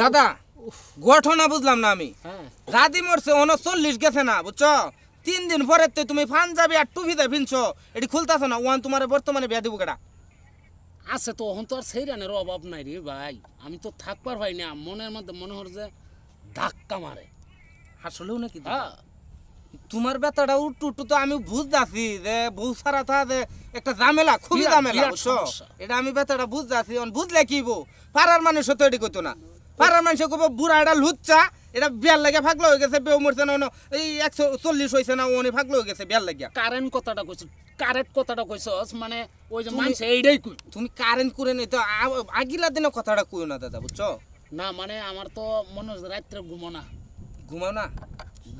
দাদা ঘটনা বুঝলাম না আমি দাদি হ্যাঁ। মরছে উনচল্লিশ গেছে না বুঝছো তিন দিন পরে তো তুমি পাঞ্জাবি আর টুপিতে ভিনছো এটি খুলতেছ না ওয়ান তোমার বর্তমানে বিয়া দিব কেটা আছে তো ওখান তো আর সেই রানের অভাব নাই রে ভাই আমি তো থাকবার ভাই না মনের মধ্যে মনে হর যে ধাক্কা মারে আসলেও নাকি হ্যাঁ তোমার বেতাটা উঠু উঠু তো আমি বুঝতেছি যে বউ সারা থা যে একটা ঝামেলা খুবই ঝামেলা এটা আমি বেতাটা বুঝতেছি বুঝলে কি বউ পাড়ার মানুষও তো এটি করতো না পাড়ার মানুষ কব বুড়া এটা লুচ্চা এটা বিয়ার লাগে ফাগলো হয়ে গেছে বেউ মরছে না এই একশো চল্লিশ হয়েছে না ওনে ফাগলো হয়ে গেছে বিয়ার লাগিয়া কারেন্ট কথাটা কইছো কারেন্ট কথাটা কইছস মানে ওই যে মানুষ এইটাই কই তুমি কারেন্ট করে নেই তো আগিলা দিনে কথাটা কইও না দাদা বুঝছো না মানে আমার তো মনে হচ্ছে রাত্রে ঘুমো না ঘুমাও না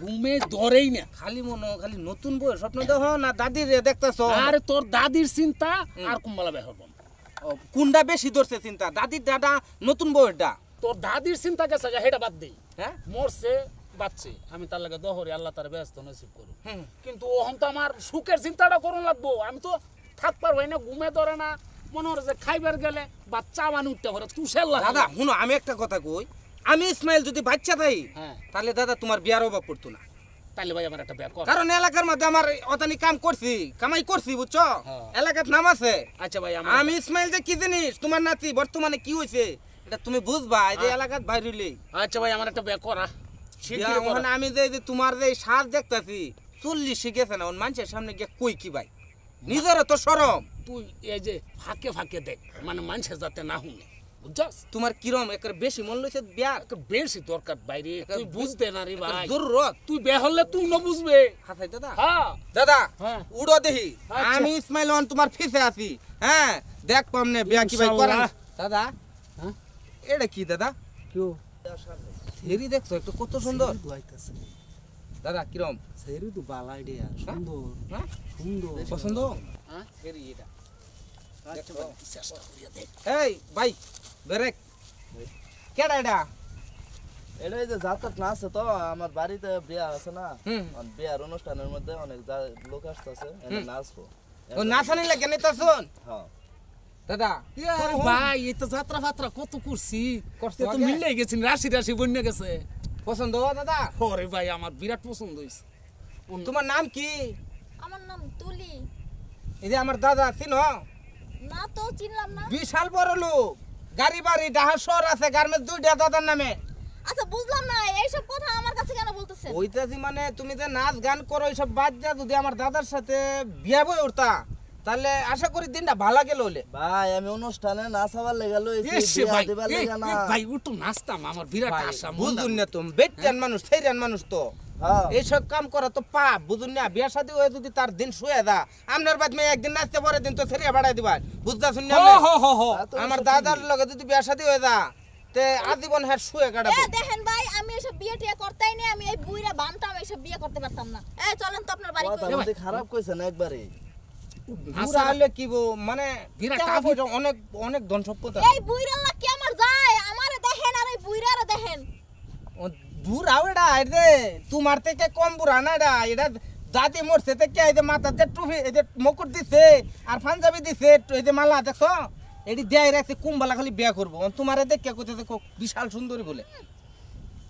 ঘুমে ধরেই না খালি মনে খালি নতুন বই স্বপ্ন দেখ না দাদির দেখতেছ আর তোর দাদির চিন্তা আর কুম্বালা বেহর কোনটা বেশি ধরছে চিন্তা দাদির দাদা নতুন বউয়ের ডা তোর দাদির চিন্তা গেছে হেটা বাদ দেই হ্যাঁ মরছে বাচ্চে আমি তার লাগে দহরি আল্লাহ তার ব্যস্ত নসিব করু কিন্তু ওহন তো আমার সুখের চিন্তাটা করুন লাগবো আমি তো থাকবার হয় না ঘুমে ধরে না মনে হয় যে খাইবার গেলে বাচ্চা মানে উঠতে পারে তুষের দাদা শুনো আমি একটা কথা কই আমি ইসমাইল যদি বাচ্চা থাই হ্যাঁ। তাহলে দাদা তোমার বিয়ার অভাব পড়তো না তাহলে ভাই আমার একটা বিয়া কারণ এলাকার মধ্যে আমার অতানি কাম করছি কামাই করছি বুঝছো হ্যাঁ। এলাকার নাম আছে আচ্ছা ভাই আমি ইসমাইল যে কি জিনিস তোমার নাতি বর্তমানে কি হয়েছে এটা তুমি বুঝবা এই যে হ্যাঁ। এলাকার আচ্ছা ভাই আমার একটা ব্যাক করা আমি যে তোমার যে দেখতেছি চল্লিশ শিখেছে না মানুষের সামনে গিয়ে কই কি ভাই নিজেরও তো সরম তুই এই যে ফাঁকে ফাঁকে দেখ মানে মানুষের যাতে না তোমার কিরম এক বেশি মন লইছে বিয়ার বেশি দরকার বাইরে তুই বুঝতে না রে ভাই তুই বে হলে তুই না বুঝবে দাদা হ্যাঁ দাদা হ্যাঁ। উড়ো দেহি আচ্ছা। আমি ইসমাইল তোমার ফিসে আছি হ্যাঁ দেখ পামনে বিয়া কি ভাই করা দাদা হ্যাঁ এটা কি দাদা কেউ সেরি দেখছো একটু কত সুন্দর দাদা কিরম সেরি তো ভালো আইডিয়া হ্যাঁ? সুন্দর হ্যাঁ? সুন্দর পছন্দ হ্যাঁ সেরি এটা আচ্ছা, এই ভাই বেরেক কেডা এটা এটা এই যে যাত্রা না আছে তো আমার বাড়িতে বিয়া আছে না বিয়ার অনুষ্ঠানের মধ্যে অনেক লোক আসতেছে নাচবো ও নাচানি লাগে নেতাছন হ্যাঁ দাদা ভাই এই তো যাত্রা ফাত্রা কত করছি তো মিলে গেছি রাশি রাশি বন্যা গেছে পছন্দ দাদা ওরে ভাই আমার বিরাট পছন্দ হয়েছে তোমার নাম কি আমার নাম তুলি এই যে আমার দাদা চিনো না তো চিনলাম না বিশাল বড় লোক গাড়ি বাড়ি ডাহা শহর আছে গার্মেন্টস দুইটা দাদার নামে আচ্ছা বুঝলাম না এইসব কথা আমার কাছে কেন বলতেছে ওইটা মানে তুমি যে নাচ গান করো এইসব বাদ যা যদি আমার দাদার সাথে বিয়ে বই উঠতা তাহলে আশা করি দিনটা ভালো গেল হলে ভাই আমি অনুষ্ঠানে নাচাবার লেগে লইছি ভাই ভাই উঠো নাচতাম আমার বিরাট আশা বুঝুন না তুমি হ্যাঁ? বেটান মানুষ থেরান মানুষ তো হ্যাঁ। এইসব কাম করা তো পাপ বুঝুন না বিয়া শাদি হয়ে যদি তার দিন শুয়ে দা আপনার বাদ মেয়ে একদিন নাচতে পারে দিন তো ছেড়ে বাড়াই দিবা বুঝতে শুনি আমার দাদার লগে যদি বিয়া শাদি হয়ে দা তে আজীবন হ্যাঁ শুয়ে কাটাবো এ দেখেন ভাই আমি এসব বিয়ে টিয়ে করতেই না আমি এই বুইরা বানতাম এসব বিয়ে করতে পারতাম না এই চলেন তো আপনার বাড়ি খারাপ কইছেন একবারে হাসা হলে কি মানে অনেক অনেক ধন এই আমার যায় দেখেন আর এই দেখেন কম বুড়া না এটা এটা জাতি মরছে থেকে এই যে মাথাতে এই যে মুকুট দিছে আর পাঞ্জাবি দিছে এই যে মালা দেখছো এটি দেয় রাখছে কুম্বালা খালি বিয়া করবো তোমার দেখে কোথাতে বিশাল সুন্দরী বলে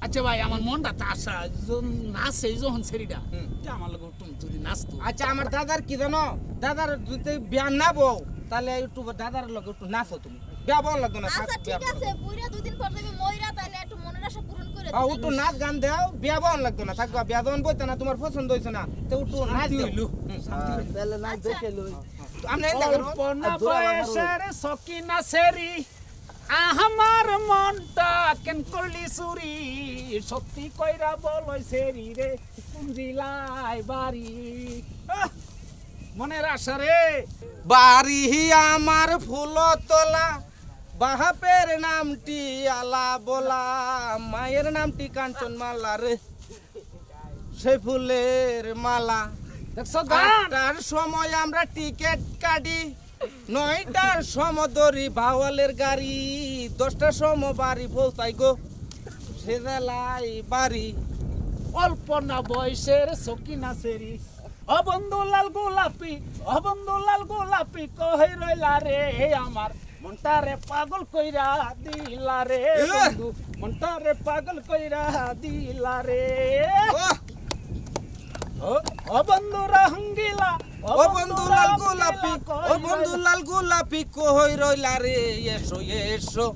আচ্ছা ভাই আমার মনটা তো আশা যখন নাচে যখন ছেড়িটা আমার লোক তুমি যদি নাচতো আচ্ছা আমার দাদার কি জানো দাদার যদি বিয়া না বউ তাহলে একটু দাদার লোক একটু নাচো তুমি বিয়া বল লাগতো না আচ্ছা ঠিক আছে বুইরা দুদিন পর তুমি ময়রা তাহলে একটু মনের আশা পূরণ করে দাও একটু নাচ গান দাও বিয়া বল লাগতো না থাকবা বিয়া যখন বইতে না তোমার পছন্দ হইছে না তো একটু নাচ দিও তাহলে নাচ দেখে লই আমরা এটা করব না পয়সা রে সকি না সেরি আমার মনটা কেন করলি সুরি সত্যি কইরা বলছে রে কুঞ্জিলাই বাড়ি মনের আশা রে বাড়ি আমার ফুল তোলা বাহাপের নামটি আলা বলা মায়ের নামটি কাঞ্চন মালা রে সে ফুলের মালা দেখছো গান সময় আমরা টিকিট কাটি নয়টার সমদরি বাওয়ালের গাড়ি দশটার সম বাড়ি বলতাই গো সেজালাই বাড়ি না বয়সের সকিনা সেরি অবন্ধু লাল গোলাপি অবন্ধু লাল গোলাপি কহে রইলা রে আমার মনটা রে পাগল কইরা দিলা রে বন্ধু মনটা রে পাগল কইরা দিলা রে অবন্ধু হঙ্গিলা অবন্ধু গোলাপি ও বন্ধু লাল গোলাপি কই রইলা রে এসো এসো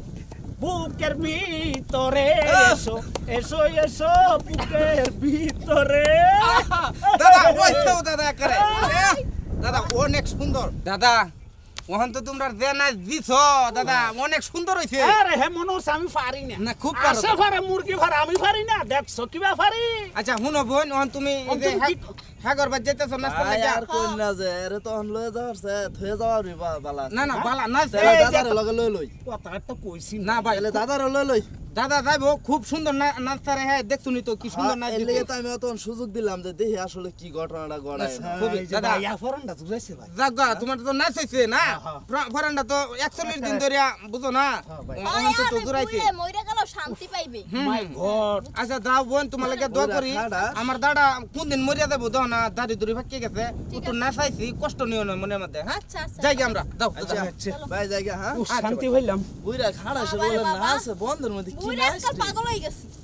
বুকের ভিতরে এসো এসো এসো বুকের ভিতরে দাদা ওই তো দাদা করে দাদা অনেক সুন্দর দাদা ওখান তো তোমরা দেনা দিছ দাদা অনেক সুন্দর হইছে আরে হে মনোস আমি পারি না না খুব পারো আসে পারে মুরগি পারে আমি পারি না দেখছো কিবা পারি আচ্ছা হুনো বোন ওখান তুমি হাগর বাদ যেতে আর না যে আরে তখন লয়ে যাওয়ারছে থয়ে যাওয়ার বালা না না বালা না দাদার লগে লই লই কথা তো কইছি না ভাই দাদার লই দাদা যাইবো খুব সুন্দর নাচতে রে হ্যাঁ দেখছুনি তো কি হ্যাঁ, সুন্দর নাচ দিতে তো আমি অত সুযোগ দিলাম যে দেখি আসলে কি ঘটনাটা গড়ায় হ্যাঁ, দাদা ইয়া ফরানটা তো ভাই জাগা তোমার তো নাচ না হ্যাঁ, তো 41 দিন ধরে বুঝো না ভাই তো জুরাইছে মইরা শান্তি পাইবে আচ্ছা দাও বোন তোমার লাগে দোয়া করি আমার দাদা কোন দিন মরিয়া দেবো দাও না দাদি দুরি ভাগ গেছে একটু না চাইছি কষ্ট নিও না মনে মধ্যে হ্যাঁ আচ্ছা আচ্ছা আমরা দাও আচ্ছা ভাই আচ্ছা। আচ্ছা, যাই হ্যাঁ আচ্ছা, শান্তি হইলাম বুইরা খাড়া সে বলে না আছে বন্ধুর মধ্যে কি না পাগল হই গেছে